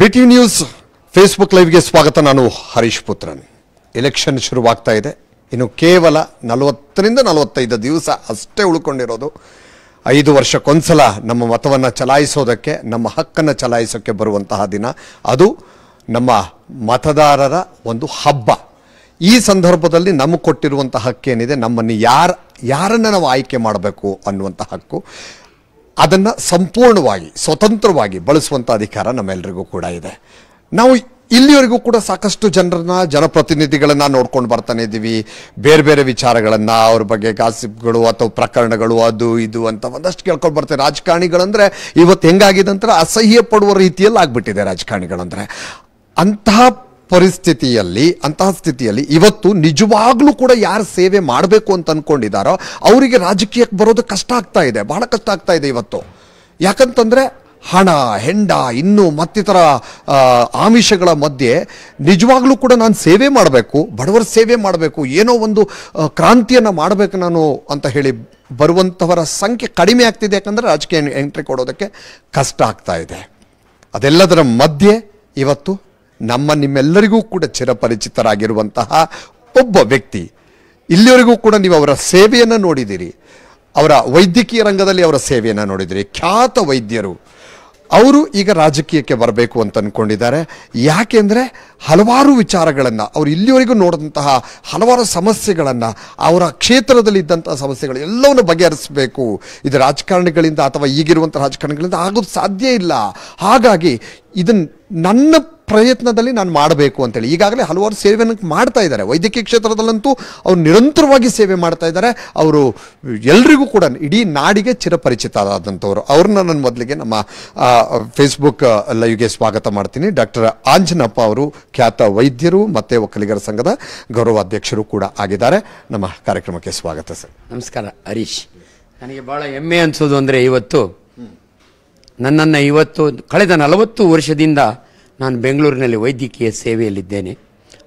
BT news Facebook ಲೈವ್ಗೆ ಸ್ವಾಗತ ನಾನು Harish Puthran election ಶುರುವಾಗ್ತಾ ಇದೆ ಇನ್ನು ಕೇವಲ ನಲವತ್ತರಿಂದ ನಲವತ್ತೈದು ದಿವಸ ಅಷ್ಟೇ ಉಳ್ಕೊಂಡಿರೋದು ಐದು ವರ್ಷಕ್ಕೊಂದ್ಸಲ ನಮ್ಮ ಮತವನ್ನು ಚಲಾಯಿಸೋದಕ್ಕೆ ನಮ್ಮ ಹಕ್ಕನ್ನು ಚಲಾಯಿಸೋಕ್ಕೆ ಬರುವಂತಹ ದಿನ ಅದು ನಮ್ಮ ಮತದಾರರ ಒಂದು ಹಬ್ಬ ಈ ಸಂದರ್ಭದಲ್ಲಿ ನಮಗೆ ಕೊಟ್ಟಿರುವಂಥ ಹಕ್ಕೇನಿದೆ ನಮ್ಮನ್ನು ಯಾರು ಯಾರನ್ನು ನಾವು ಆಯ್ಕೆ ಮಾಡಬೇಕು ಅನ್ನುವಂಥ ಹಕ್ಕು ಅದನ್ನು ಸಂಪೂರ್ಣವಾಗಿ ಸ್ವತಂತ್ರವಾಗಿ ಬಳಸುವಂಥ ಅಧಿಕಾರ ನಮ್ಮೆಲ್ಲರಿಗೂ ಕೂಡ ಇದೆ ನಾವು ಇಲ್ಲಿವರೆಗೂ ಕೂಡ ಸಾಕಷ್ಟು ಜನರನ್ನ ಜನಪ್ರತಿನಿಧಿಗಳನ್ನು ನೋಡ್ಕೊಂಡು ಬರ್ತಾನೆ ಇದ್ದೀವಿ ಬೇರೆ ಬೇರೆ ವಿಚಾರಗಳನ್ನು ಅವ್ರ ಬಗ್ಗೆ ಗಾಸಿಪ್ಗಳು ಅಥವಾ ಪ್ರಕರಣಗಳು ಅದು ಇದು ಅಂತ ಒಂದಷ್ಟು ಕೇಳ್ಕೊಂಡು ಬರ್ತೇವೆ ರಾಜಕಾರಣಿಗಳಂದರೆ ಇವತ್ತು ಹೆಂಗಾಗಿದೆ ಅಂತ ಅಸಹ್ಯ ಪಡುವ ರೀತಿಯಲ್ಲಿ ಆಗ್ಬಿಟ್ಟಿದೆ ರಾಜಕಾರಣಿಗಳಂದರೆ ಅಂತಹ ಪರಿಸ್ಥಿತಿಯಲ್ಲಿ ಅಂತಹ ಸ್ಥಿತಿಯಲ್ಲಿ ಇವತ್ತು ನಿಜವಾಗ್ಲೂ ಕೂಡ ಯಾರು ಸೇವೆ ಮಾಡಬೇಕು ಅಂತ ಅನ್ಕೊಂಡಿದಾರೋ ಅವರಿಗೆ ರಾಜಕೀಯಕ್ಕೆ ಬರೋದು ಕಷ್ಟ ಆಗ್ತಾ ಇದೆ ಬಹಳ ಕಷ್ಟ ಆಗ್ತಾ ಇದೆ ಇವತ್ತು ಯಾಕಂತಂದರೆ ಹಣ ಹೆಂಡ ಇನ್ನು ಮತ್ತಿತರ ಆಮಿಷಗಳ ಮಧ್ಯೆ ನಿಜವಾಗ್ಲೂ ಕೂಡ ನಾನು ಸೇವೆ ಮಾಡಬೇಕು ಬಡವರ ಸೇವೆ ಮಾಡಬೇಕು ಏನೋ ಒಂದು ಕ್ರಾಂತಿಯನ್ನು ಮಾಡಬೇಕು ನಾನು ಅಂತ ಹೇಳಿ ಬರುವಂಥವರ ಸಂಖ್ಯೆ ಕಡಿಮೆ ಆಗ್ತಿದೆ ಯಾಕಂದರೆ ರಾಜಕೀಯ ಎಂಟ್ರಿ ಕೊಡೋದಕ್ಕೆ ಕಷ್ಟ ಆಗ್ತಾ ಇದೆ ಅದೆಲ್ಲದರ ಮಧ್ಯೆ ಇವತ್ತು ನಮ್ಮ ನಿಮ್ಮೆಲ್ಲರಿಗೂ ಕೂಡ ಚಿರಪರಿಚಿತರಾಗಿರುವಂತಹ ಒಬ್ಬ ವ್ಯಕ್ತಿ ಇಲ್ಲಿವರೆಗೂ ಕೂಡ ನೀವು ಅವರ ಸೇವೆಯನ್ನು ನೋಡಿದ್ದೀರಿ ಅವರ ವೈದ್ಯಕೀಯ ರಂಗದಲ್ಲಿ ಅವರ ಸೇವೆಯನ್ನು ನೋಡಿದಿರಿ ಖ್ಯಾತ ವೈದ್ಯರು ಅವರು ಈಗ ರಾಜಕೀಯಕ್ಕೆ ಬರಬೇಕು ಅಂತ ಅಂದ್ಕೊಂಡಿದ್ದಾರೆ ಯಾಕೆಂದರೆ ಹಲವಾರು ವಿಚಾರಗಳನ್ನು ಅವರು ಇಲ್ಲಿವರೆಗೂ ನೋಡಿದಂತಹ ಹಲವಾರು ಸಮಸ್ಯೆಗಳನ್ನು ಅವರ ಕ್ಷೇತ್ರದಲ್ಲಿ ಸಮಸ್ಯೆಗಳು ಎಲ್ಲವನ್ನು ಬಗೆಹರಿಸಬೇಕು ಇದು ರಾಜಕಾರಣಿಗಳಿಂದ ಅಥವಾ ಈಗಿರುವಂಥ ರಾಜಕಾರಣಿಗಳಿಂದ ಆಗೋದು ಸಾಧ್ಯ ಇಲ್ಲ ಹಾಗಾಗಿ ಇದನ್ನ ನನ್ನ ಪ್ರಯತ್ನದಲ್ಲಿ ನಾನು ಮಾಡಬೇಕು ಅಂತೇಳಿ ಈಗಾಗಲೇ ಹಲವಾರು ಸೇವೆಯನ್ನು ಮಾಡ್ತಾ ಇದ್ದಾರೆ ವೈದ್ಯಕೀಯ ಕ್ಷೇತ್ರದಲ್ಲಂತೂ ಅವರು ನಿರಂತರವಾಗಿ ಸೇವೆ ಮಾಡ್ತಾ ಇದ್ದಾರೆ ಅವರು ಎಲ್ರಿಗೂ ಕೂಡ ಇಡೀ ನಾಡಿಗೆ ಚಿರಪರಿಚಿತರಾದಂಥವ್ರು ಅವ್ರನ್ನ ನಾನು ಮೊದಲಿಗೆ ನಮ್ಮ ಫೇಸ್ಬುಕ್ ಲೈವ್ಗೆ ಸ್ವಾಗತ ಮಾಡ್ತೀನಿ ಡಾಕ್ಟರ್ ಆಂಜನಪ್ಪ ಅವರು ಖ್ಯಾತ ವೈದ್ಯರು ಮತ್ತು ಒಕ್ಕಲಿಗರ ಸಂಘದ ಗೌರವಾಧ್ಯಕ್ಷರು ಕೂಡ ಆಗಿದ್ದಾರೆ ನಮ್ಮ ಕಾರ್ಯಕ್ರಮಕ್ಕೆ ಸ್ವಾಗತ ಸರ್ ನಮಸ್ಕಾರ ಹರೀಶ್ ನನಗೆ ಭಾಳ ಹೆಮ್ಮೆ ಅನಿಸೋದು ಅಂದರೆ ಇವತ್ತು ನನ್ನನ್ನು ಇವತ್ತು ಕಳೆದ ನಲವತ್ತು ವರ್ಷದಿಂದ ನಾನು ಬೆಂಗಳೂರಿನಲ್ಲಿ ವೈದ್ಯಕೀಯ ಸೇವೆಯಲ್ಲಿದ್ದೇನೆ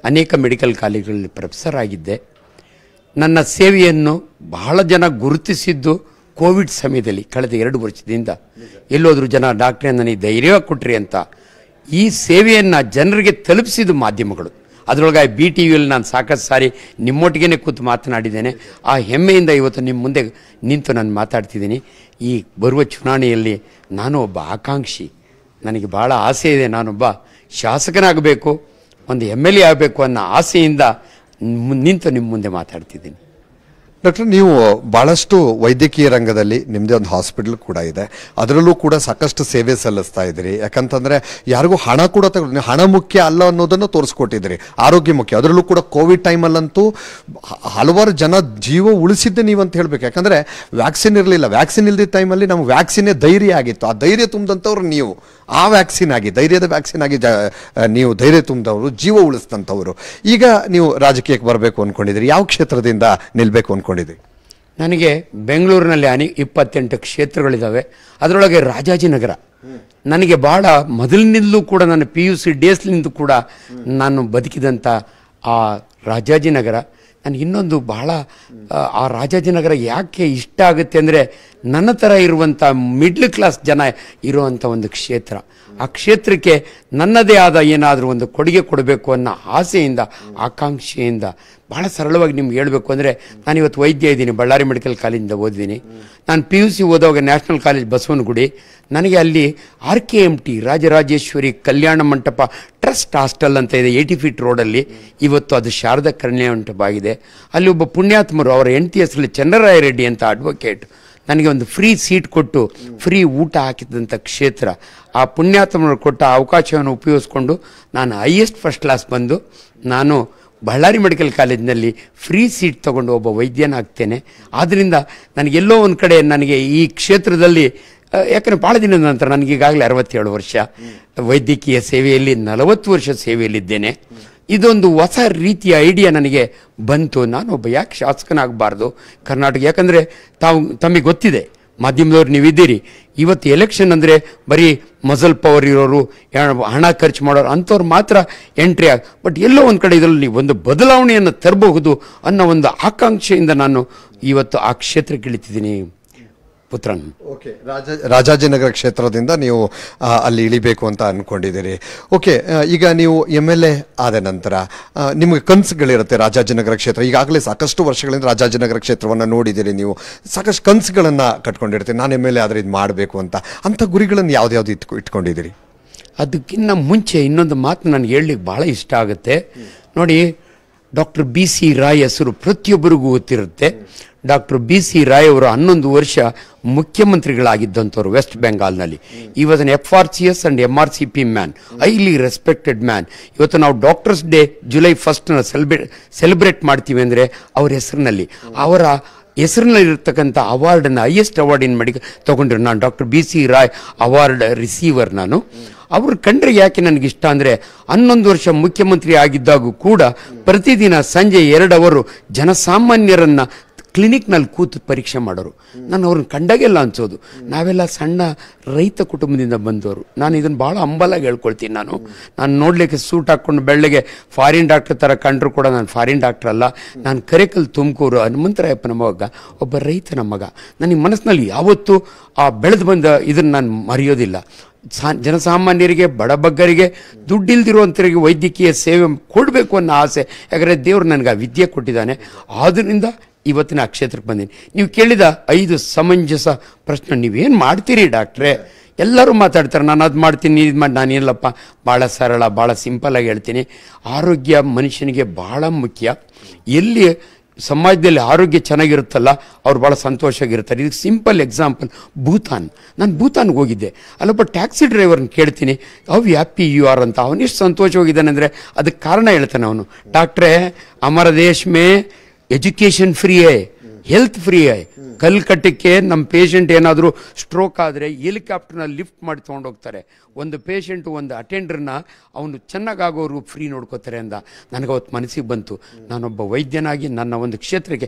ಅನೇಕ ಮೆಡಿಕಲ್ ಕಾಲೇಜುಗಳಲ್ಲಿ ಪ್ರೊಫೆಸರ್ ಆಗಿದ್ದೆ ನನ್ನ ಸೇವೆಯನ್ನು ಬಹಳ ಜನ ಗುರುತಿಸಿದ್ದು ಕೋವಿಡ್ ಸಮಯದಲ್ಲಿ ಕಳೆದ ಎರಡು ವರ್ಷದಿಂದ ಎಲ್ಲೋದ್ರೂ ಜನ ಡಾಕ್ಟ್ರೇ ನನಗೆ ಧೈರ್ಯ ಕೊಟ್ರಿ ಅಂತ ಈ ಸೇವೆಯನ್ನು ಜನರಿಗೆ ತಲುಪಿಸಿದ ಮಾಧ್ಯಮಗಳು ಅದರೊಳಗೆ ಬಿ ಟಿ ವಿಯಲ್ಲಿ ನಾನು ಸಾಕಷ್ಟು ಸಾರಿ ನಿಮ್ಮೊಟ್ಟಿಗೆ ಕೂತು ಮಾತನಾಡಿದ್ದೇನೆ ಆ ಹೆಮ್ಮೆಯಿಂದ ಇವತ್ತು ನಿಮ್ಮ ಮುಂದೆ ನಿಂತು ನಾನು ಮಾತಾಡ್ತಿದ್ದೀನಿ ಈ ಬರುವ ಚುನಾವಣೆಯಲ್ಲಿ ನಾನು ಒಬ್ಬ ಆಕಾಂಕ್ಷಿ ನನಗೆ ಭಾಳ ಆಸೆ ಇದೆ ನಾನೊಬ್ಬ ಶಾಸಕನಾಗಬೇಕು ಒಂದು ಎಮ್ ಎಲ್ ಎ ಆಗಬೇಕು ಅನ್ನೋ ಆಸೆಯಿಂದ ನಿಂತು ನಿಮ್ಮ ಮುಂದೆ ಮಾತಾಡ್ತಿದ್ದೀನಿ ಡಾಕ್ಟರ್ ನೀವು ಭಾಳಷ್ಟು ವೈದ್ಯಕೀಯ ರಂಗದಲ್ಲಿ ನಿಮ್ಮದೇ ಒಂದು ಹಾಸ್ಪಿಟಲ್ ಕೂಡ ಇದೆ ಅದರಲ್ಲೂ ಕೂಡ ಸಾಕಷ್ಟು ಸೇವೆ ಸಲ್ಲಿಸ್ತಾ ಇದ್ದೀರಿ ಯಾಕಂತಂದರೆ ಯಾರಿಗೂ ಹಣ ಕೂಡ ತಗೊಂಡು ಹಣ ಮುಖ್ಯ ಅಲ್ಲ ಅನ್ನೋದನ್ನು ತೋರಿಸ್ಕೊಟ್ಟಿದ್ದೀರಿ ಆರೋಗ್ಯ ಮುಖ್ಯ ಅದರಲ್ಲೂ ಕೂಡ ಕೋವಿಡ್ ಟೈಮಲ್ಲಂತೂ ಹಲವಾರು ಜನ ಜೀವ ಉಳಿಸಿದ್ದೆ ನೀವು ಅಂತ ಹೇಳಬೇಕು ಯಾಕಂದರೆ ವ್ಯಾಕ್ಸಿನ್ ಇರಲಿಲ್ಲ ವ್ಯಾಕ್ಸಿನ್ ಇಲ್ಲದ ಟೈಮಲ್ಲಿ ನಮ್ಗೆ ವ್ಯಾಕ್ಸಿನೇ ಧೈರ್ಯ ಆಗಿತ್ತು ಆ ಧೈರ್ಯ ತುಂಬಿದಂಥವ್ರು ನೀವು ಆ ವ್ಯಾಕ್ಸಿನ್ ಆಗಿ ಧೈರ್ಯದ ವ್ಯಾಕ್ಸಿನ್ ಆಗಿ ಜ ನೀವು ಧೈರ್ಯ ತುಂಬಿದವರು ಜೀವ ಉಳಿಸಿದಂಥವ್ರು ಈಗ ನೀವು ರಾಜಕೀಯಕ್ಕೆ ಬರಬೇಕು ಅಂದ್ಕೊಂಡಿದ್ದೀರಿ ಯಾವ ಕ್ಷೇತ್ರದಿಂದ ನಿಲ್ಲಬೇಕು ಅಂದ್ಕೊಂಡಿದ್ದೀರಿ ನನಗೆ ಬೆಂಗಳೂರಿನಲ್ಲಿ ಅನಿ ಇಪ್ಪತ್ತೆಂಟು ಕ್ಷೇತ್ರಗಳಿದ್ದಾವೆ ಅದರೊಳಗೆ ರಾಜಾಜಿನಗರ ನನಗೆ ಭಾಳ ಮೊದಲಿನಿಂದಲೂ ಕೂಡ ನನ್ನ ಪಿ ಯು ಸಿ ಡೇಸ್ನಿಂದ ಕೂಡ ನಾನು ಬದುಕಿದಂಥ ಆ ರಾಜಾಜಿನಗರ ನನಗೆ ಇನ್ನೊಂದು ಬಹಳ ಆ ರಾಜಾಜಿನಗರ ಯಾಕೆ ಇಷ್ಟ ಆಗುತ್ತೆ ಅಂದರೆ ನನ್ನ ಥರ ಇರುವಂಥ ಮಿಡ್ಲ್ ಕ್ಲಾಸ್ ಜನ ಇರುವಂಥ ಒಂದು ಕ್ಷೇತ್ರ ಆ ಕ್ಷೇತ್ರಕ್ಕೆ ನನ್ನದೇ ಆದ ಏನಾದರೂ ಒಂದು ಕೊಡುಗೆ ಕೊಡಬೇಕು ಅನ್ನೋ ಆಸೆಯಿಂದ ಆಕಾಂಕ್ಷೆಯಿಂದ ಭಾಳ ಸರಳವಾಗಿ ನಿಮ್ಗೆ ಹೇಳಬೇಕು ಅಂದರೆ ನಾನಿವತ್ತು ವೈದ್ಯ ಇದ್ದೀನಿ ಬಳ್ಳಾರಿ ಮೆಡಿಕಲ್ ಕಾಲೇಜಿಂದ ಓದಿದ್ದೀನಿ ನಾನು ಪಿ ಯು ಸಿ ಓದೋವಾಗ ನ್ಯಾಷನಲ್ ಕಾಲೇಜ್ ಬಸವನಗುಡಿ ನನಗೆ ಅಲ್ಲಿ R K M T Rajarajeshwari Kalyana Mantapa trust hostel ಅಂತ ಇದೆ ಏಯ್ಟಿ ಫೀಟ್ ರೋಡಲ್ಲಿ ಇವತ್ತು ಅದು ಶಾರದಾ ಕಲ್ಯಾಣ ಮಂಟಪ ಆಗಿದೆ ಅಲ್ಲಿ ಒಬ್ಬ ಪುಣ್ಯಾತ್ಮರು ಅವರ ಹೆಂಡತಿ ಹೆಸರಲ್ಲಿ ಚನ್ನರಾಯ ರೆಡ್ಡಿ ಅಂತ ಅಡ್ವೊಕೇಟ್ ನನಗೆ ಒಂದು ಫ್ರೀ ಸೀಟ್ ಕೊಟ್ಟು ಫ್ರೀ ಊಟ ಹಾಕಿದಂಥ ಕ್ಷೇತ್ರ ಆ ಪುಣ್ಯಾತ್ಮರು ಕೊಟ್ಟ ಅವಕಾಶವನ್ನು ಉಪಯೋಗಿಸ್ಕೊಂಡು ನಾನು ಹೈಯೆಸ್ಟ್ ಫಸ್ಟ್ ಕ್ಲಾಸ್ ಬಂದು ನಾನು ಬಳ್ಳಾರಿ ಮೆಡಿಕಲ್ ಕಾಲೇಜಿನಲ್ಲಿ ಫ್ರೀ ಸೀಟ್ ತೊಗೊಂಡು ಒಬ್ಬ ವೈದ್ಯನಾಗ್ತೇನೆ ಆದ್ದರಿಂದ ನನಗೆಲ್ಲೋ ಒಂದು ಕಡೆ ನನಗೆ ಈ ಕ್ಷೇತ್ರದಲ್ಲಿ ಯಾಕಂದರೆ ಭಾಳ ದಿನದ ನಂತರ ನನಗೀಗಾಗಲೇ ಅರವತ್ತೇಳು ವರ್ಷ ವೈದ್ಯಕೀಯ ಸೇವೆಯಲ್ಲಿ ನಲವತ್ತು ವರ್ಷ ಸೇವೆಯಲ್ಲಿದ್ದೇನೆ ಇದೊಂದು ಹೊಸ ರೀತಿಯ ಐಡಿಯಾ ನನಗೆ ಬಂತು ನಾನು ಒಬ್ಬ ಯಾಕೆ ಶಾಸಕನಾಗಬಾರ್ದು ಕರ್ನಾಟಕ ಯಾಕಂದರೆ ತಾವು ತಮಗೆ ಗೊತ್ತಿದೆ ಮಾಧ್ಯಮದವ್ರು ನೀವಿದ್ದೀರಿ ಇವತ್ತು ಎಲೆಕ್ಷನ್ ಅಂದರೆ ಬರೀ ಮಸಲ್ ಪವರ್ ಇರೋರು ಹಣ ಖರ್ಚು ಮಾಡೋರು ಅಂಥವ್ರು ಮಾತ್ರ ಎಂಟ್ರಿ ಆಗ ಬಟ್ ಎಲ್ಲೋ ಒಂದು ಕಡೆ ಇದರಲ್ಲಿ ಒಂದು ಬದಲಾವಣೆಯನ್ನು ತರಬಹುದು ಅನ್ನೋ ಒಂದು ಆಕಾಂಕ್ಷೆಯಿಂದ ನಾನು ಇವತ್ತು ಆ ಕ್ಷೇತ್ರಕ್ಕೆ ಇಳಿತಿದ್ದೀನಿ ಪುತ್ರನ್ ಓಕೆ ರಾಜ ರಾಜಾಜಿನಗರ ಕ್ಷೇತ್ರದಿಂದ ನೀವು ಅಲ್ಲಿ ಇಳಿಬೇಕು ಅಂತ ಅಂದ್ಕೊಂಡಿದ್ದೀರಿ ಓಕೆ ಈಗ ನೀವು ಎಮ್ ಎಲ್ ಎ ಆದ ನಂತರ ನಿಮಗೆ ಕನಸುಗಳಿರುತ್ತೆ ರಾಜಾಜಿನಗರ ಕ್ಷೇತ್ರ ಈಗಾಗಲೇ ಸಾಕಷ್ಟು ವರ್ಷಗಳಿಂದ ರಾಜಾಜಿನಗರ ಕ್ಷೇತ್ರವನ್ನು ನೋಡಿದ್ದೀರಿ ನೀವು ಸಾಕಷ್ಟು ಕನಸುಗಳನ್ನು ಕಟ್ಕೊಂಡಿರ್ತೀರಿ ನಾನು ಎಮ್ ಎಲ್ ಎ ಆದರೆ ಇದು ಮಾಡಬೇಕು ಅಂತ ಅಂಥ ಗುರಿಗಳನ್ನು ಯಾವುದ್ಯಾವ್ದು ಇಟ್ಕೊ ಇಟ್ಕೊಂಡಿದ್ದೀರಿ ಅದಕ್ಕಿಂತ ಮುಂಚೆ ಇನ್ನೊಂದು ಮಾತು ನನಗೆ ಹೇಳಲಿಕ್ಕೆ ಭಾಳ ಇಷ್ಟ ಆಗುತ್ತೆ ನೋಡಿ ಡಾಕ್ಟರ್ ಬಿ ಸಿ ರಾಯ್ ಹೆಸರು ಪ್ರತಿಯೊಬ್ಬರಿಗೂ ಗೊತ್ತಿರುತ್ತೆ ಡಾಕ್ಟರ್ ಬಿ ಸಿ ರಾಯ್ ಅವರು ಹನ್ನೊಂದು ವರ್ಷ ಮುಖ್ಯಮಂತ್ರಿಗಳಾಗಿದ್ದಂಥವ್ರು ವೆಸ್ಟ್ ಬೆಂಗಾಲ್ನಲ್ಲಿ ಈ was an F R C S and M R C P man highly respected man ಇವತ್ತು ನಾವು ಡಾಕ್ಟರ್ಸ್ ಡೇ ಜುಲೈ ಫಸ್ಟ್ನ ಸೆಲೆಬ್ರೇಟ್ ಸೆಲೆಬ್ರೇಟ್ ಮಾಡ್ತೀವಿ ಅಂದರೆ ಅವ್ರ ಹೆಸರಿನಲ್ಲಿ ಅವರ ಹೆಸರಿನಲ್ಲಿರ್ತಕ್ಕಂಥ ಅವಾರ್ಡನ್ನು ಹೈಯೆಸ್ಟ್ ಅವಾರ್ಡ್ ಏನು ಮಾಡಿ ತೊಗೊಂಡ್ರು ನಾನು doctor B C Roy award receiver ನಾನು ಅವರು ಕಂಡ್ರೆ ಯಾಕೆ ನನಗಿಷ್ಟ ಅಂದರೆ ಹನ್ನೊಂದು ವರ್ಷ ಮುಖ್ಯಮಂತ್ರಿ ಆಗಿದ್ದಾಗೂ ಕೂಡ ಪ್ರತಿದಿನ ಸಂಜೆ ಎರಡವರು ಜನಸಾಮಾನ್ಯರನ್ನು ಕ್ಲಿನಿಕ್ನಲ್ಲಿ ಕೂತು ಪರೀಕ್ಷೆ ಮಾಡೋರು ನಾನು ಅವ್ರನ್ನ ಕಂಡಾಗೆಲ್ಲ ಅನ್ಸೋದು ನಾವೆಲ್ಲ ಸಣ್ಣ ರೈತ ಕುಟುಂಬದಿಂದ ಬಂದವರು ನಾನು ಇದನ್ನು ಭಾಳ ಹಂಬಲಾಗಿ ಹೇಳ್ಕೊಳ್ತೀನಿ ನಾನು ನಾನು ನೋಡಲಿಕ್ಕೆ ಸೂಟ್ ಹಾಕ್ಕೊಂಡು ಬೆಳ್ಳಗೆ ಫಾರಿನ್ ಡಾಕ್ಟರ್ ಥರ ಕಂಡ್ರು ಕೂಡ ನಾನು ಫಾರಿನ್ ಡಾಕ್ಟರ್ ಅಲ್ಲ ನಾನು ಕರೆಕಲ್ ತುಮಕೂರು ನಮ್ಮ ಮಗ ಒಬ್ಬ ರೈತನ ಮಗ ನನಗೆ ಮನಸ್ಸಿನಲ್ಲಿ ಯಾವತ್ತೂ ಆ ಬೆಳೆದು ಬಂದ ಇದನ್ನು ನಾನು ಮರೆಯೋದಿಲ್ಲ ಸಾ ಜನಸಾಮಾನ್ಯರಿಗೆ ಬಡಬಗ್ಗರಿಗೆ ದುಡ್ಡಿಲ್ದಿರುವಂಥವರಿಗೆ ವೈದ್ಯಕೀಯ ಸೇವೆ ಕೊಡಬೇಕು ಅನ್ನೋ ಆಸೆ ಯಾಕಂದರೆ ದೇವರು ನನಗೆ ಆ ವಿದ್ಯೆ ಕೊಟ್ಟಿದ್ದಾನೆ ಆದ್ದರಿಂದ ಇವತ್ತಿನ ಆ ಕ್ಷೇತ್ರಕ್ಕೆ ಬಂದೀನಿ ನೀವು ಕೇಳಿದ ಐದು ಸಮಂಜಸ ಪ್ರಶ್ನೆ ನೀವೇನು ಮಾಡ್ತೀರಿ ಡಾಕ್ಟ್ರೆ ಎಲ್ಲರೂ ಮಾತಾಡ್ತಾರೆ ನಾನು ಅದು ಮಾಡ್ತೀನಿ ಇದು ಮಾಡಿ ನಾನೇನಲ್ಲಪ್ಪ ಭಾಳ ಸರಳ ಭಾಳ ಸಿಂಪಲಾಗಿ ಹೇಳ್ತೀನಿ ಆರೋಗ್ಯ ಮನುಷ್ಯನಿಗೆ ಭಾಳ ಮುಖ್ಯ ಎಲ್ಲಿ ಸಮಾಜದಲ್ಲಿ ಆರೋಗ್ಯ ಚೆನ್ನಾಗಿರುತ್ತಲ್ಲ ಅವ್ರು ಭಾಳ ಸಂತೋಷವಾಗಿರ್ತಾರೆ ಇದಕ್ಕೆ ಸಿಂಪಲ್ ಎಕ್ಸಾಂಪಲ್ ಭೂತಾನ್ ನಾನು ಭೂತಾನ್ಗೆ ಹೋಗಿದ್ದೆ ಅಲ್ಲೊಬ್ಬ ಟ್ಯಾಕ್ಸಿ ಡ್ರೈವರ್ನ ಕೇಳ್ತೀನಿ ಅವ್ ಹ್ಯಾಪಿ ಯು ಆರ್ ಅಂತ ಅವನಿಷ್ಟು ಸಂತೋಷವಾಗಿದ್ದಾನೆ ಅಂದರೆ ಅದಕ್ಕೆ ಕಾರಣ ಹೇಳ್ತಾನೆ ಅವನು ಡಾಕ್ಟ್ರೇ ಅಮರ ದೇಶ್ಮೇ एजुकेशन फ्री है हेल्थ फ्री है ಕಲ್ಕಟ್ಟಕ್ಕೆ ನಮ್ಮ ಪೇಷಂಟ್ ಏನಾದರೂ ಸ್ಟ್ರೋಕ್ ಆದರೆ ಹೆಲಿಕಾಪ್ಟರ್ನ ಲಿಫ್ಟ್ ಮಾಡಿ ತೊಗೊಂಡೋಗ್ತಾರೆ ಒಂದು ಪೇಷಂಟು ಒಂದು ಅಟೆಂಡರ್ನ ಅವನು ಚೆನ್ನಾಗಾಗೋರು ಫ್ರೀ ನೋಡ್ಕೋತಾರೆ ಅಂದ ನನಗೆ ಅವತ್ತು ಮನಸ್ಸಿಗೆ ಬಂತು ನಾನೊಬ್ಬ ವೈದ್ಯನಾಗಿ ನನ್ನ ಒಂದು ಕ್ಷೇತ್ರಕ್ಕೆ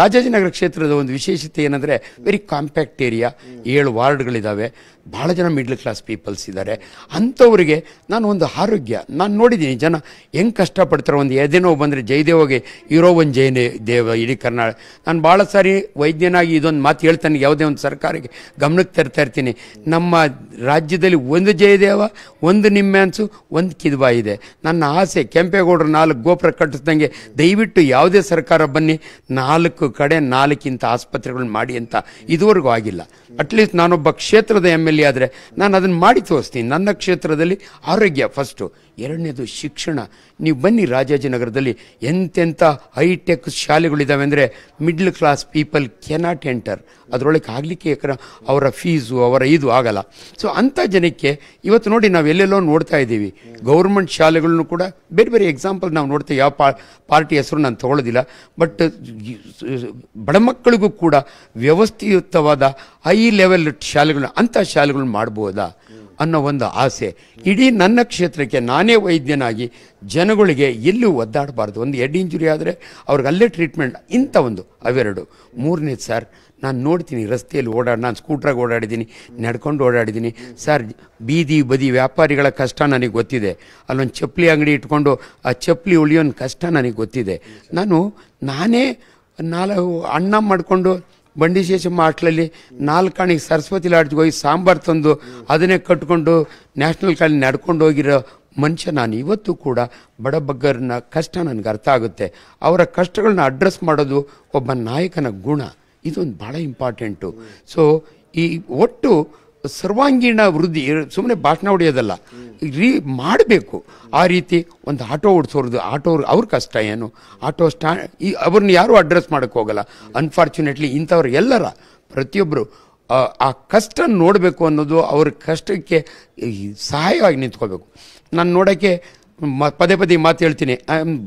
ರಾಜಾಜಿನಗರ ಕ್ಷೇತ್ರದ ಒಂದು ವಿಶೇಷತೆ ಏನಂದರೆ ವೆರಿ ಕಾಂಪ್ಯಾಕ್ಟ್ ಏರಿಯಾ ಏಳು ವಾರ್ಡ್ಗಳಿದ್ದಾವೆ ಭಾಳ ಜನ ಮಿಡ್ಲ್ ಕ್ಲಾಸ್ ಪೀಪಲ್ಸ್ ಇದ್ದಾರೆ ಅಂಥವ್ರಿಗೆ ನಾನು ಒಂದು ಆರೋಗ್ಯ ನಾನು ನೋಡಿದ್ದೀನಿ ಜನ ಹೆಂಗೆ ಕಷ್ಟಪಡ್ತಾರೆ ಒಂದು ಎದೆನೋ ಬಂದರೆ ಜಯದೇವಗೆ ಇರೋ ಒಂದು ಜೈನೇ ದೇವ ಇಡೀ ಕರ್ನಾಟಕ ನಾನು ಭಾಳ ಸಾರಿ ವೈದ್ಯ ಇದೊಂದು ಮಾತು ಹೇಳ್ತಾನೆ ಯಾವುದೇ ಒಂದು ಸರ್ಕಾರಕ್ಕೆ ಗಮನಕ್ಕೆ ತರ್ತಾ ಇರ್ತೀನಿ ನಮ್ಮ ರಾಜ್ಯದಲ್ಲಿ ಒಂದು ಜಯದೇವ ಒಂದು ನಿಮ್ಮ್ಯಾನ್ಸು ಒಂದು ಕಿದ್ವಾ ಇದೆ ನನ್ನ ಆಸೆ ಕೆಂಪೇಗೌಡರು ನಾಲ್ಕು ಗೋಪುರ ಕಟ್ಟಿಸ್ದಂಗೆ ದಯವಿಟ್ಟು ಯಾವುದೇ ಸರ್ಕಾರ ಬನ್ನಿ ನಾಲ್ಕು ಕಡೆ ನಾಲ್ಕಿಂತ ಆಸ್ಪತ್ರೆಗಳನ್ನ ಮಾಡಿ ಅಂತ ಇದುವರೆಗೂ ಆಗಿಲ್ಲ ಅಟ್ಲೀಸ್ಟ್ ನಾನೊಬ್ಬ ಕ್ಷೇತ್ರದ ಎಮ್ ಎಲ್ ಎ ಆದರೆ ನಾನು ಅದನ್ನು ಮಾಡಿ ತೋರಿಸ್ತೀನಿ ನನ್ನ ಕ್ಷೇತ್ರದಲ್ಲಿ ಆರೋಗ್ಯ ಫಸ್ಟು ಎರಡನೇದು ಶಿಕ್ಷಣ ನೀವು ಬನ್ನಿ ರಾಜಾಜಿನಗರದಲ್ಲಿ ಎಂತೆಂಥ ಹೈಟೆಕ್ ಶಾಲೆಗಳಿದ್ದಾವೆ ಅಂದರೆ middle class people cannot enter ಅದರೊಳಗೆ ಆಗಲಿಕ್ಕೆ ಯಾಕಂದ್ರೆ ಅವರ ಫೀಸು ಅವರ ಇದು ಆಗಲ್ಲ ಸೊ ಅಂಥ ಜನಕ್ಕೆ ಇವತ್ತು ನೋಡಿ ನಾವು ಎಲ್ಲೆಲ್ಲೋ ನೋಡ್ತಾ ಇದ್ದೀವಿ ಗೌರ್ಮೆಂಟ್ ಶಾಲೆಗಳನ್ನು ಕೂಡ ಬೇರೆ ಬೇರೆ ಎಕ್ಸಾಂಪಲ್ ನಾವು ನೋಡ್ತೀವಿ ಯಾವ ಪಾರ್ಟಿ ಹೆಸರು ನಾನು ತೊಗೊಳ್ಳೋದಿಲ್ಲ ಬಟ್ ಬಡ ಮಕ್ಕಳಿಗೂ ಕೂಡ ವ್ಯವಸ್ಥಿತವಾದ ಹೈ ಲೆವೆಲ್ ಶಾಲೆಗಳನ್ನ ಅಂಥ ಶಾಲೆಗಳನ್ನ ಮಾಡ್ಬೋದಾ ಅನ್ನೋ ಒಂದು ಆಸೆ ಇಡೀ ನನ್ನ ಕ್ಷೇತ್ರಕ್ಕೆ ನಾನೇ ವೈದ್ಯನಾಗಿ ಜನಗಳಿಗೆ ಎಲ್ಲೂ ಒದ್ದಾಡಬಾರ್ದು ಒಂದು ಹೆಡ್ ಇಂಜುರಿ ಆದರೆ ಅವ್ರಿಗೆ ಅಲ್ಲೇ ಟ್ರೀಟ್ಮೆಂಟ್ ಇಂಥ ಒಂದು ಅವೆರಡು ಮೂರನೇದು ಸರ್ ನಾನು ನೋಡ್ತೀನಿ ರಸ್ತೆಯಲ್ಲಿ ಓಡಾಡಿ ನಾನು ಸ್ಕೂಟ್ರಾಗ ಓಡಾಡಿದ್ದೀನಿ ನಡ್ಕೊಂಡು ಓಡಾಡಿದ್ದೀನಿ ಸರ್ ಬೀದಿ ಬದಿ ವ್ಯಾಪಾರಿಗಳ ಕಷ್ಟ ನನಗೆ ಗೊತ್ತಿದೆ ಅಲ್ಲೊಂದು ಚಪ್ಪಲಿ ಅಂಗಡಿ ಇಟ್ಕೊಂಡು ಆ ಚಪ್ಪಲಿ ಉಳಿಯೋನ್ ಕಷ್ಟ ನನಗೆ ಗೊತ್ತಿದೆ ನಾನು ನಾನೇ ನಾಲ್ಕು ಅಣ್ಣ ಮಾಡಿಕೊಂಡು ಬಂಡಿ ಶೇಷಮ್ಮ ಹಾಸ್ಟ್ಲಲ್ಲಿ ನಾಲ್ಕಾಣಿಗೆ ಸರಸ್ವತಿ ಲಾಡ್ಜ್ಗೆ ಹೋಗಿ ಸಾಂಬಾರು ತಂದು ಅದನ್ನೇ ಕಟ್ಕೊಂಡು ನ್ಯಾಷನಲ್ ಕಾಲೇಜ್ ನಡ್ಕೊಂಡು ಹೋಗಿರೋ ಮನುಷ್ಯ ನಾನು ಇವತ್ತು ಕೂಡ ಬಡಬಗ್ಗರನ್ನ ಕಷ್ಟ ನನಗೆ ಅರ್ಥ ಆಗುತ್ತೆ ಅವರ ಕಷ್ಟಗಳನ್ನ ಅಡ್ರೆಸ್ ಮಾಡೋದು ಒಬ್ಬ ನಾಯಕನ ಗುಣ ಇದೊಂದು ಭಾಳ ಇಂಪಾರ್ಟೆಂಟು ಸೊ ಈ ಒಟ್ಟು ಸರ್ವಾಂಗೀಣ ವೃದ್ಧಿ ಸುಮ್ಮನೆ ಭಾಷಣ ಹೊಡೆಯೋದಲ್ಲ ರೀ ಮಾಡಬೇಕು ಆ ರೀತಿ ಒಂದು ಆಟೋ ಓಡಿಸೋರ್ದು ಆಟೋ ಅವ್ರ ಕಷ್ಟ ಏನು ಆಟೋ ಸ್ಟಾ ಈ ಅವ್ರನ್ನ ಯಾರೂ ಅಡ್ರೆಸ್ ಮಾಡೋಕ್ಕೆ ಹೋಗಲ್ಲ ಅನ್ಫಾರ್ಚುನೇಟ್ಲಿ ಇಂಥವ್ರು ಎಲ್ಲರ ಪ್ರತಿಯೊಬ್ಬರು ಆ ಕಷ್ಟ ನೋಡಬೇಕು ಅನ್ನೋದು ಅವ್ರ ಕಷ್ಟಕ್ಕೆ ಸಹಾಯವಾಗಿ ನಿಂತ್ಕೋಬೇಕು ನಾನು ನೋಡೋಕ್ಕೆ ಮ ಪದೇ ಪದೇ ಮಾತು ಹೇಳ್ತೀನಿ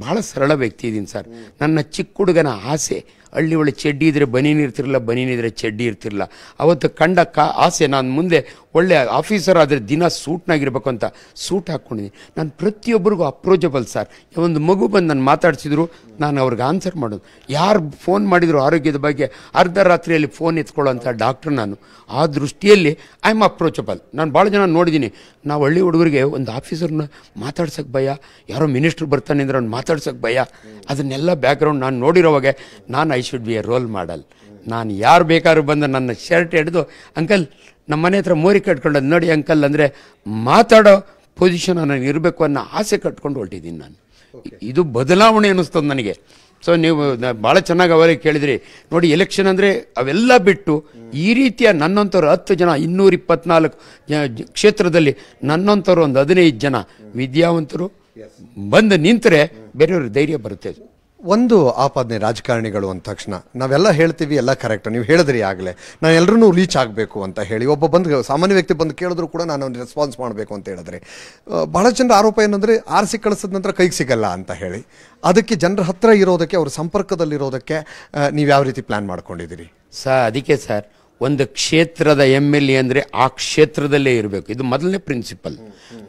ಭಾಳ ಸರಳ ವ್ಯಕ್ತಿ ಇದ್ದೀನಿ ಸರ್ ನನ್ನ ಚಿಕ್ಕ ಹುಡುಗನ ಆಸೆ ಹಳ್ಳಿ ಒಳ್ಳೆ ಚಡ್ಡಿ ಇದ್ದರೆ ಬನೀನು ಇರ್ತಿರಲಿಲ್ಲ ಇದ್ರೆ ಚಡ್ಡಿ ಇರ್ತಿರಲಿಲ್ಲ ಅವತ್ತು ಕಂಡ ಕಾ ಆಸೆ ನಾನು ಮುಂದೆ ಒಳ್ಳೆ ಆಫೀಸರ್ ಆದರೆ ದಿನ ಸೂಟ್ನಾಗಿರ್ಬೇಕು ಅಂತ ಸೂಟ್ ಹಾಕ್ಕೊಂಡಿದ್ದೀನಿ ನಾನು ಪ್ರತಿಯೊಬ್ಬರಿಗೂ ಅಪ್ರೋಚಬಲ್ ಸರ್ ಒಂದು ಮಗು ಬಂದು ನಾನು ಮಾತಾಡ್ಸಿದ್ರು ನಾನು ಅವ್ರಿಗೆ ಆನ್ಸರ್ ಮಾಡೋದು ಯಾರು ಫೋನ್ ಮಾಡಿದ್ರು ಆರೋಗ್ಯದ ಬಗ್ಗೆ ಅರ್ಧ ರಾತ್ರಿಯಲ್ಲಿ ಫೋನ್ ಎತ್ಕೊಳ್ಳೋಂಥ ಡಾಕ್ಟ್ರ್ ನಾನು ಆ ದೃಷ್ಟಿಯಲ್ಲಿ ಐ ಆಮ್ ಅಪ್ರೋಚಬಲ್ ನಾನು ಭಾಳ ಜನ ನೋಡಿದ್ದೀನಿ ನಾವು ಹಳ್ಳಿ ಹುಡುಗರಿಗೆ ಒಂದು ಆಫೀಸರ್ನ ಮಾತಾಡ್ಸೋಕ್ಕೆ ಭಯ ಯಾರೋ ಮಿನಿಸ್ಟ್ರ್ ಬರ್ತಾನೆ ಅಂದ್ರೆ ಅವ್ನು ಮಾತಾಡ್ಸೋಕ್ಕೆ ಭಯ ಅದನ್ನೆಲ್ಲ ಬ್ಯಾಕ್ಗ್ರೌಂಡ್ ನಾನು ನೋಡಿರೋವಾಗೆ ನಾನು I should be a role model ನಾನು ಯಾರು ಬೇಕಾದ್ರೂ ಬಂದು ನನ್ನ ಶರ್ಟ್ ಹಿಡಿದು ಅಂಕಲ್ ನಮ್ಮ ಮನೆ ಹತ್ರ ಮೋರಿ ಕಟ್ಕೊಂಡು ನೋಡಿ ಅಂಕಲ್ ಅಂದರೆ ಮಾತಾಡೋ ಪೊಸಿಷನ್ ನನಗೆ ಇರಬೇಕು ಅನ್ನೋ ಆಸೆ ಕಟ್ಕೊಂಡು ಹೊರಟಿದ್ದೀನಿ ನಾನು ಇದು ಬದಲಾವಣೆ ಅನ್ನಿಸ್ತದೆ ನನಗೆ ಸೊ ನೀವು ಭಾಳ ಚೆನ್ನಾಗಿ ಅವರಿಗೆ ಕೇಳಿದ್ರಿ ನೋಡಿ ಎಲೆಕ್ಷನ್ ಅಂದರೆ ಅವೆಲ್ಲ ಬಿಟ್ಟು ಈ ರೀತಿಯ ನನ್ನಂಥವ್ರು ಹತ್ತು ಜನ ಇನ್ನೂರ ಇಪ್ಪತ್ನಾಲ್ಕು ಕ್ಷೇತ್ರದಲ್ಲಿ ನನ್ನಂಥವ್ರು ಒಂದು ಹದಿನೈದು ಜನ ವಿದ್ಯಾವಂತರು ಬಂದು ನಿಂತರೆ ಬೇರೆಯವ್ರ ಧೈರ್ಯ ಬರುತ್ತೆ ಒಂದು ಆಪಾದನೆ ರಾಜಕಾರಣಿಗಳು ಅಂದ ತಕ್ಷಣ ನಾವೆಲ್ಲ ಹೇಳ್ತೀವಿ ಎಲ್ಲ ಕರೆಕ್ಟ್ ನೀವು ಹೇಳಿದ್ರಿ ಆಗಲೇ ನಾನು ಎಲ್ಲರೂ ರೀಚ್ ಆಗಬೇಕು ಅಂತ ಹೇಳಿ ಒಬ್ಬ ಬಂದು ಸಾಮಾನ್ಯ ವ್ಯಕ್ತಿ ಬಂದು ಕೇಳಿದ್ರು ಕೂಡ ನಾನು ರೆಸ್ಪಾನ್ಸ್ ಮಾಡಬೇಕು ಅಂತ ಹೇಳಿದ್ರೆ ಭಾಳ ಜನರ ಆರೋಪ ಏನಂದರೆ ಆರಿಸಿ ಕಳಿಸಿದ ನಂತರ ಕೈಗೆ ಸಿಗಲ್ಲ ಅಂತ ಹೇಳಿ ಅದಕ್ಕೆ ಜನರ ಹತ್ತಿರ ಇರೋದಕ್ಕೆ ಅವ್ರ ಸಂಪರ್ಕದಲ್ಲಿರೋದಕ್ಕೆ ನೀವು ಯಾವ ರೀತಿ ಪ್ಲ್ಯಾನ್ ಮಾಡ್ಕೊಂಡಿದ್ದೀರಿ ಸರ್ ಅದಕ್ಕೆ ಸರ್ ಒಂದು ಕ್ಷೇತ್ರದ ಎಮ್ ಎಲ್ ಎ ಅಂದರೆ ಆ ಕ್ಷೇತ್ರದಲ್ಲೇ ಇರಬೇಕು ಇದು ಮೊದಲನೇ ಪ್ರಿನ್ಸಿಪಲ್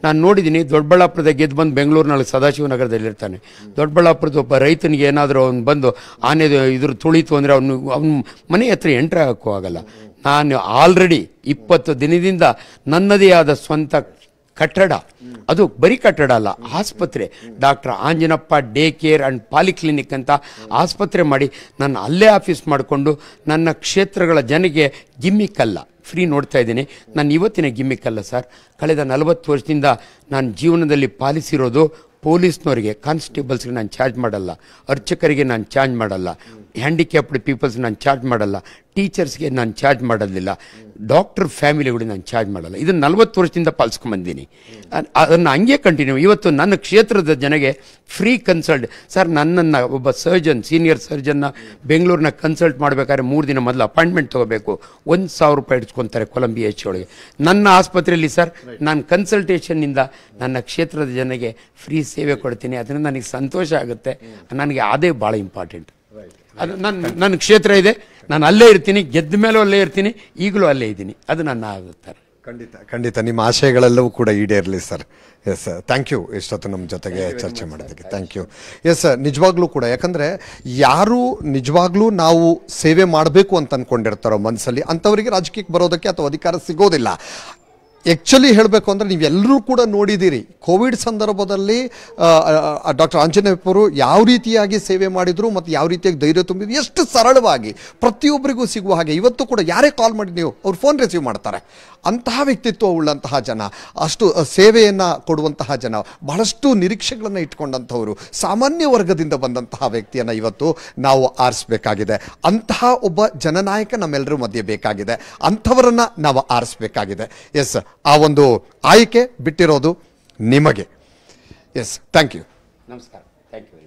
ನಾನು ನೋಡಿದ್ದೀನಿ ದೊಡ್ಡಬಳ್ಳಾಪುರದ ಗೆದ್ದು ಬಂದು ಬೆಂಗಳೂರಿನಲ್ಲಿ ಸದಾಶಿವನಗರದಲ್ಲಿ ಇರ್ತಾನೆ ದೊಡ್ಡಬಳ್ಳಾಪುರದ ಒಬ್ಬ ರೈತನಿಗೆ ಏನಾದರೂ ಅವ್ನು ಬಂದು ಆನೆ ಇದ್ರ ತುಳಿತು ಅಂದರೆ ಅವನು ಅವ್ನ ಮನೆ ಹತ್ರ ಎಂಟ್ರಿ ಹಾಕೋ ಆಗಲ್ಲ ನಾನು ಆಲ್ರೆಡಿ ಇಪ್ಪತ್ತು ದಿನದಿಂದ ನನ್ನದೇ ಆದ ಸ್ವಂತ ಕಟ್ಟಡ ಅದು ಬರೀ ಕಟ್ಟಡ ಅಲ್ಲ ಆಸ್ಪತ್ರೆ doctor Anjanappa day care and polyclinic ಅಂತ ಆಸ್ಪತ್ರೆ ಮಾಡಿ ನಾನು ಅಲ್ಲೇ ಆಫೀಸ್ ಮಾಡಿಕೊಂಡು ನನ್ನ ಕ್ಷೇತ್ರಗಳ ಜನಗೆ ಗಿಮ್ಮಿಕ್ಕಲ್ಲ ಫ್ರೀ ನೋಡ್ತಾ ಇದ್ದೀನಿ ನಾನು ಇವತ್ತಿನ ಗಿಮ್ಮಿಕ್ಕಲ್ಲ ಸರ್ ಕಳೆದ ನಲವತ್ತು ವರ್ಷದಿಂದ ನಾನು ಜೀವನದಲ್ಲಿ ಪಾಲಿಸಿರೋದು ಪೊಲೀಸ್ನವರಿಗೆ ಕಾನ್ಸ್ಟೇಬಲ್ಸ್ಗೆ ನಾನು ಚಾರ್ಜ್ ಮಾಡಲ್ಲ ಅರ್ಚಕರಿಗೆ ನಾನು ಚಾರ್ಜ್ ಮಾಡಲ್ಲ ಹ್ಯಾಂಡಿಕ್ಯಾಪ್ಡ್ ಪೀಪಲ್ಸ್ ನಾನು ಚಾರ್ಜ್ ಮಾಡಲ್ಲ ಟೀಚರ್ಸ್ಗೆ ನಾನು ಚಾರ್ಜ್ ಮಾಡೋದಿಲ್ಲ ಡಾಕ್ಟರ್ ಫ್ಯಾಮಿಲಿಗಳಿಗೆ ನಾನು ಚಾರ್ಜ್ ಮಾಡಲ್ಲ ಇದನ್ನು ನಲವತ್ತು ವರ್ಷದಿಂದ ಪಾಲಿಸ್ಕೊಂಬಂದಿನಿ ಅದನ್ನು ಹಂಗೆ ಕಂಟಿನ್ಯೂ ಇವತ್ತು ನನ್ನ ಕ್ಷೇತ್ರದ ಜನಗೆ ಫ್ರೀ ಕನ್ಸಲ್ಟ್ ಸರ್ ನನ್ನನ್ನು ಒಬ್ಬ ಸರ್ಜನ್ ಸೀನಿಯರ್ ಸರ್ಜನ್ನ ಬೆಂಗಳೂರಿನ ಕನ್ಸಲ್ಟ್ ಮಾಡಬೇಕಾದ್ರೆ ಮೂರು ದಿನ ಮೊದಲು ಅಪಾಯಿಂಟ್ಮೆಂಟ್ ತೊಗೋಬೇಕು ಒಂದು ಸಾವಿರ ರೂಪಾಯಿ ಇಟ್ಕೊತಾರೆ ಕೊಲಂಬಿಯ ಎಚ್ ಒಳಗೆ ನನ್ನ ಆಸ್ಪತ್ರೆಯಲ್ಲಿ ಸರ್ ನಾನು ಕನ್ಸಲ್ಟೇಷನ್ನಿಂದ ನನ್ನ ಕ್ಷೇತ್ರದ ಜನಗೆ ಫ್ರೀ ಸೇವೆ ಕೊಡ್ತೀನಿ ಅದರಿಂದ ನನಗೆ ಸಂತೋಷ ಆಗುತ್ತೆ ನನಗೆ ಅದೇ ಭಾಳ ಇಂಪಾರ್ಟೆಂಟ್ ಅದು ನನ್ನ ನನ್ನ ಕ್ಷೇತ್ರ ಇದೆ ನಾನು ಅಲ್ಲೇ ಇರ್ತೀನಿ ಗೆದ್ದ ಮೇಲೂ ಅಲ್ಲೇ ಇರ್ತೀನಿ ಈಗಲೂ ಅಲ್ಲೇ ಇದ್ದೀನಿ ಅದು ನನ್ನ ಆಗುತ್ತಾರೆ ಖಂಡಿತ ಖಂಡಿತ ನಿಮ್ಮ ಆಶಯಗಳೆಲ್ಲವೂ ಕೂಡ ಈಡೇರಲಿ sir yes sir thank you ಇಷ್ಟೊತ್ತು ನಮ್ಮ ಜೊತೆಗೆ ಚರ್ಚೆ ಮಾಡೋದಕ್ಕೆ ಥ್ಯಾಂಕ್ ಯು ಎಸ್ ಸರ್ ನಿಜವಾಗ್ಲೂ ಕೂಡ ಯಾಕಂದರೆ ಯಾರು ನಿಜವಾಗ್ಲೂ ನಾವು ಸೇವೆ ಮಾಡಬೇಕು ಅಂತ ಅಂದ್ಕೊಂಡಿರ್ತಾರೋ ಮನಸ್ಸಲ್ಲಿ ಅಂಥವರಿಗೆ ರಾಜಕೀಯಕ್ಕೆ ಬರೋದಕ್ಕೆ ಅಥವಾ ಅಧಿಕಾರ ಸಿಗೋದಿಲ್ಲ ಆ್ಯಕ್ಚುಲಿ ಹೇಳಬೇಕು ಅಂದರೆ ನೀವೆಲ್ಲರೂ ಕೂಡ ನೋಡಿದ್ದೀರಿ ಕೋವಿಡ್ ಸಂದರ್ಭದಲ್ಲಿ ಡಾಕ್ಟರ್ ಆಂಜನೇಯಪ್ಪರು ಯಾವ ರೀತಿಯಾಗಿ ಸೇವೆ ಮಾಡಿದರು ಮತ್ತು ಯಾವ ರೀತಿಯಾಗಿ ಧೈರ್ಯ ತುಂಬಿದ್ರು ಎಷ್ಟು ಸರಳವಾಗಿ ಪ್ರತಿಯೊಬ್ಬರಿಗೂ ಸಿಗುವ ಹಾಗೆ ಇವತ್ತು ಕೂಡ ಯಾರೇ ಕಾಲ್ ಮಾಡಿ ನೀವು ಅವ್ರು ಫೋನ್ ರಿಸೀವ್ ಮಾಡ್ತಾರೆ ಅಂತಹ ಉಳ್ಳಂತಹ ಜನ ಅಷ್ಟು ಸೇವೆಯನ್ನು ಕೊಡುವಂತಹ ಜನ ಬಹಳಷ್ಟು ನಿರೀಕ್ಷೆಗಳನ್ನು ಇಟ್ಕೊಂಡಂಥವರು ಸಾಮಾನ್ಯ ವರ್ಗದಿಂದ ಬಂದಂತಹ ವ್ಯಕ್ತಿಯನ್ನು ಇವತ್ತು ನಾವು ಆರಿಸಬೇಕಾಗಿದೆ ಅಂತಹ ಒಬ್ಬ ಜನನಾಯಕ ನಮ್ಮೆಲ್ಲರೂ ಮಧ್ಯೆ ಬೇಕಾಗಿದೆ ಅಂಥವರನ್ನು ನಾವು ಆರಿಸಬೇಕಾಗಿದೆ ಎಸ್ ಆ ಒಂದು ಆಯ್ಕೆ ಬಿಟ್ಟಿರೋದು ನಿಮಗೆ ಎಸ್ ಥ್ಯಾಂಕ್ ಯು ನಮಸ್ಕಾರ ಥ್ಯಾಂಕ್ ಯು